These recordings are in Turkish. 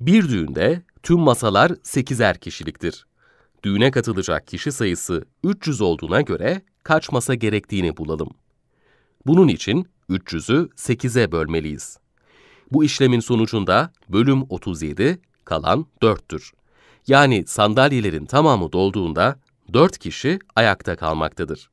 Bir düğünde tüm masalar 8'er kişiliktir. Düğüne katılacak kişi sayısı 300 olduğuna göre kaç masa gerektiğini bulalım. Bunun için 300'ü 8'e bölmeliyiz. Bu işlemin sonucunda bölüm 37, kalan 4'tür. Yani sandalyelerin tamamı dolduğunda 4 kişi ayakta kalmaktadır.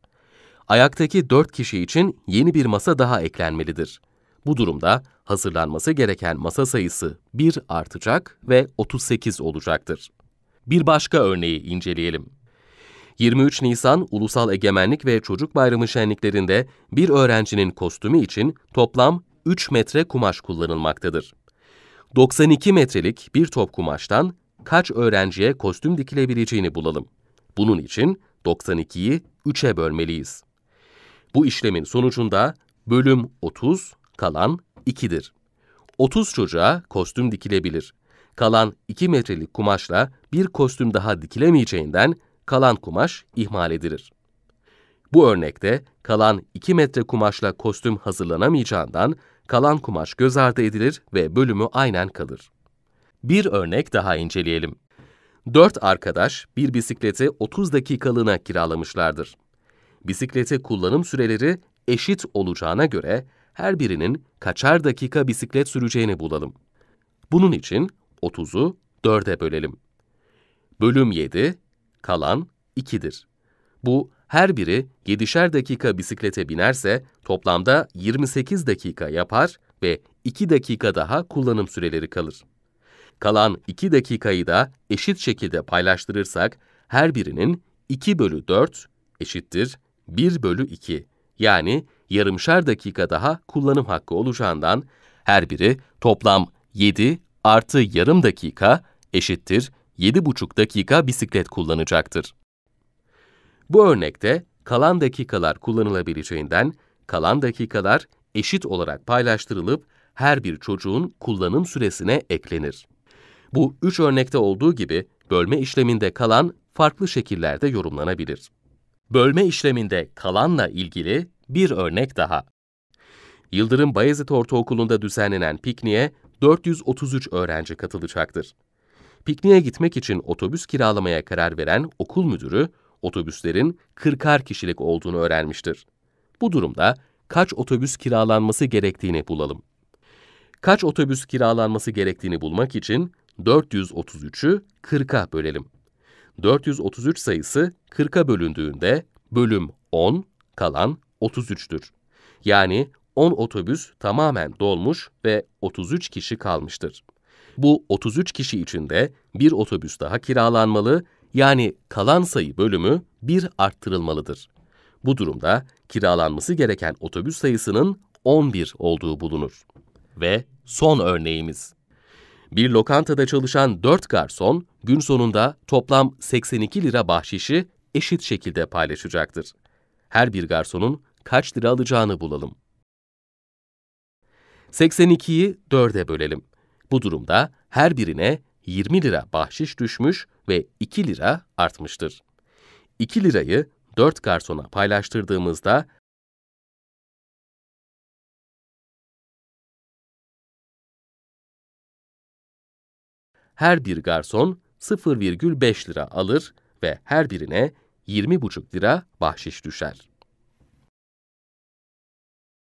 Ayaktaki 4 kişi için yeni bir masa daha eklenmelidir. Bu durumda hazırlanması gereken masa sayısı 1 artacak ve 38 olacaktır. Bir başka örneği inceleyelim. 23 Nisan Ulusal Egemenlik ve Çocuk Bayramı şenliklerinde bir öğrencinin kostümü için toplam 3 metre kumaş kullanılmaktadır. 92 metrelik bir top kumaştan kaç öğrenciye kostüm dikilebileceğini bulalım. Bunun için 92'yi 3'e bölmeliyiz. Bu işlemin sonucunda bölüm 30, kalan 2'dir. 30 çocuğa kostüm dikilebilir. Kalan 2 metrelik kumaşla bir kostüm daha dikilemeyeceğinden kalan kumaş ihmal edilir. Bu örnekte kalan 2 metre kumaşla kostüm hazırlanamayacağından kalan kumaş göz ardı edilir ve bölümü aynen kalır. Bir örnek daha inceleyelim. Dört arkadaş bir bisikleti 30 dakikalığına kiralamışlardır. Bisiklete kullanım süreleri eşit olacağına göre her birinin kaçar dakika bisiklet süreceğini bulalım. Bunun için 30'u 4'e bölelim. Bölüm 7, kalan 2'dir. Bu her biri 7'şer dakika bisiklete binerse toplamda 28 dakika yapar ve 2 dakika daha kullanım süreleri kalır. Kalan 2 dakikayı da eşit şekilde paylaştırırsak her birinin 2 bölü 4 eşittir 1 bölü 2 yani yarımşar dakika daha kullanım hakkı olacağından her biri toplam 7 artı yarım dakika eşittir 7,5 dakika bisiklet kullanacaktır. Bu örnekte kalan dakikalar kullanılabileceğinden kalan dakikalar eşit olarak paylaştırılıp her bir çocuğun kullanım süresine eklenir. Bu üç örnekte olduğu gibi bölme işleminde kalan farklı şekillerde yorumlanabilir. Bölme işleminde kalanla ilgili bir örnek daha. Yıldırım Bayezid Ortaokulu'nda düzenlenen pikniğe 433 öğrenci katılacaktır. Pikniğe gitmek için otobüs kiralamaya karar veren okul müdürü, otobüslerin 40'ar kişilik olduğunu öğrenmiştir. Bu durumda kaç otobüs kiralanması gerektiğini bulalım. Kaç otobüs kiralanması gerektiğini bulmak için 433'ü 40'a bölelim. 433 sayısı 40'a bölündüğünde bölüm 10, kalan 33'tür. Yani 10 otobüs tamamen dolmuş ve 33 kişi kalmıştır. Bu 33 kişi içinde bir otobüs daha kiralanmalı, yani kalan sayı bölümü bir arttırılmalıdır. Bu durumda kiralanması gereken otobüs sayısının 11 olduğu bulunur. Ve son örneğimiz. Bir lokantada çalışan 4 garson gün sonunda toplam 82 lira bahşişi eşit şekilde paylaşacaktır her bir garsonun kaç lira alacağını bulalım. 82'yi 4'e bölelim. Bu durumda her birine 20 lira bahşiş düşmüş ve 2 lira artmıştır. 2 lirayı 4 garsona paylaştırdığımızda her bir garson 0,5 lira alır ve her birine 20,5 lira bahşiş düşer.